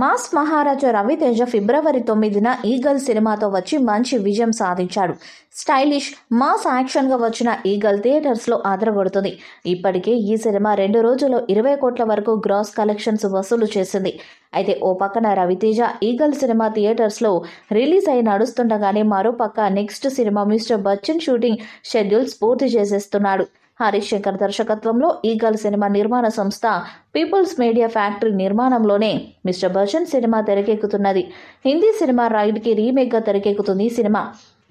mass మహారాజా రవితేజ ఫిబ్రవరి తొమ్మిదిన eagle సినిమాతో వచ్చి మంచి విజయం సాధించాడు స్టైలిష్ మాస్ యాక్షన్గా వచ్చిన ఈగల్ థియేటర్స్లో ఆదరగొడుతుంది ఇప్పటికే ఈ సినిమా రెండు రోజుల్లో ఇరవై కోట్ల వరకు గ్రాస్ కలెక్షన్స్ వసూలు చేసింది అయితే ఓ పక్కన రవితేజ ఈగల్ సినిమా థియేటర్స్లో రిలీజ్ అయి నడుస్తుండగానే మరో పక్క next cinema Mister Bachchan shooting schedules పూర్తి చేసేస్తున్నాడు హరీష్ శంకర్ దర్శకత్వంలో ఈగల్ సినిమా నిర్మాణ సంస్థ పీపుల్స్ మీడియా ఫ్యాక్టరీ నిర్మాణంలోనే మిస్టర్ బచ్చన్ సినిమా తెరకెక్కుతున్నది హిందీ సినిమా రైడ్కి రీమేక్గా తెరకెక్కుతుంది ఈ సినిమా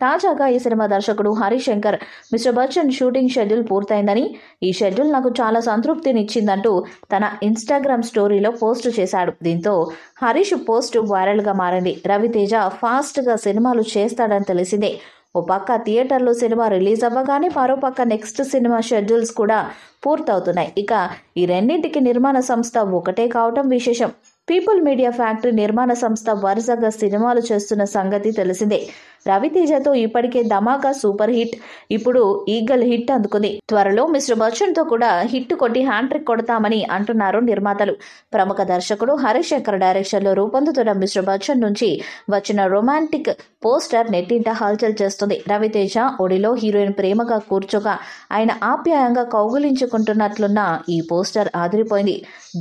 తాజాగా ఈ సినిమా దర్శకుడు Shankar Mister Bachchan shooting schedule పూర్తయిందని ఈ షెడ్యూల్ నాకు చాలా సంతృప్తినిచ్చిందంటూ తన ఇన్స్టాగ్రామ్ స్టోరీలో పోస్టు చేశాడు దీంతో హరీష్ పోస్టు వైరల్గా మారింది రవితేజ ఫాస్ట్గా సినిమాలు చేస్తాడని తెలిసిందే ఓ పక్క థియేటర్లో సినిమా రిలీజ్ అవ్వగానే మరో పక్క నెక్స్ట్ సినిమా షెడ్యూల్స్ కూడా పూర్తవుతున్నాయి ఇక ఈ రెండింటికి నిర్మాణ సంస్థ ఒకటే కావటం విశేషం పీపుల్ మీడియా ఫ్యాక్టరీ నిర్మాణ సంస్థ వరుసగా సినిమాలు చేస్తున్న సంగతి తెలిసిందే రవితేజతో ఇప్పటికే ధమాకా సూపర్ హిట్ ఇప్పుడు ఈగల్ హిట్ అందుకుంది త్వరలో మిస్టర్ బచ్చన్తో కూడా హిట్ కొట్టి హ్యాండ్రిక్ కొడతామని అంటున్నారు నిర్మాతలు ప్రముఖ దర్శకుడు డైరెక్షన్ డైరెక్షన్లో రూపొందుతున్న మిస్టర్ బచ్చన్ నుంచి వచ్చిన రొమాంటిక్ పోస్టర్ నెట్టింట హల్చల్ చేస్తుంది రవితేజ ఒడిలో హీరోయిన్ ప్రేమగా కూర్చోగా ఆయన ఆప్యాయంగా కౌగులించుకుంటున్నట్లున్న ఈ పోస్టర్ ఆదిరిపోయింది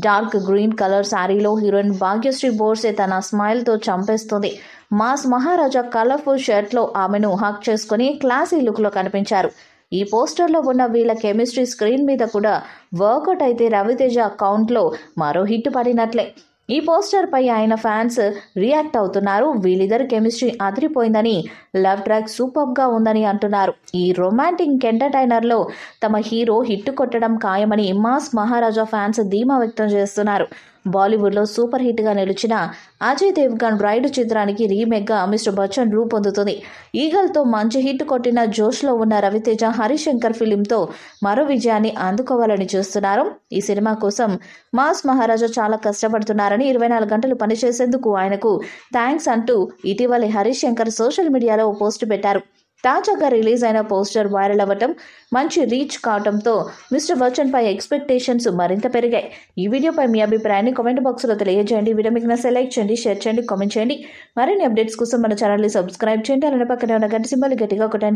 డార్క్ గ్రీన్ కలర్ శారీలో హీరోయిన్ భాగ్యశ్రీ బోర్సే తన స్మైల్తో చంపేస్తుంది మాస్ మహారాజా కలర్ఫుల్ షర్ట్లో ఆమెను హాక్ చేసుకుని క్లాసీ లుక్లో కనిపించారు ఈ పోస్టర్లో ఉన్న వీళ్ళ కెమిస్ట్రీ స్క్రీన్ మీద కూడా వర్కౌట్ అయితే రవితేజ అకౌంట్లో మరో హిట్ పడినట్లే ఈ పోస్టర్పై ఆయన ఫ్యాన్స్ రియాక్ట్ అవుతున్నారు వీళ్ళిద్దరు కెమిస్ట్రీ అదిరిపోయిందని లవ్ ట్రాక్ సూపర్గా ఉందని అంటున్నారు ఈ రొమాంటిక్ ఎంటర్టైనర్లో తమ హీరో హిట్ కొట్టడం ఖాయమని మాస్ మహారాజా ఫ్యాన్స్ ధీమా వ్యక్తం చేస్తున్నారు బాలీవుడ్లో సూపర్ హిట్గా నిలిచిన అజయ్ దేవ్గన్ బ్రైడ్ చిత్రానికి రీమేక్గా మిస్టర్ బచ్చన్ రూపొందుతుంది ఈగల్తో మంచి హిట్ కొట్టిన జోష్లో ఉన్న రవితేజ హరిశంకర్ ఫిలింతో మరో విజయాన్ని అందుకోవాలని చూస్తున్నారు ఈ సినిమా కోసం మాస్ మహారాజా చాలా కష్టపడుతున్నారని ఇరవై నాలుగు గంటలు పనిచేసేందుకు ఆయనకు థ్యాంక్స్ అంటూ ఇటీవలే హరిశంకర్ సోషల్ మీడియాలో పోస్ట్ పెట్టారు తాజాగా రిలీజ్ అయిన పోస్టర్ వైరల్ అవ్వటం మంచి రీచ్ కావడంతో మిస్టర్ బచ్చన్ పై ఎక్స్పెక్టేషన్స్ మరింత పెరిగాయి ఈ వీడియోపై మీ అభిప్రాయాన్ని కామెంట్ బాక్స్లో తెలియజేయండి వీడియో మీకు నచ్చే సెలెక్ట్ చేయండి షేర్ చేయండి కామెంట్ చేయండి మరిన్ని అప్డేట్స్ కోసం మన ఛానల్ని సబ్స్క్రైబ్ చేయండి అలానే పక్కనే ఉన్న గంట సింబల్ గట్టిగా ఒకటండి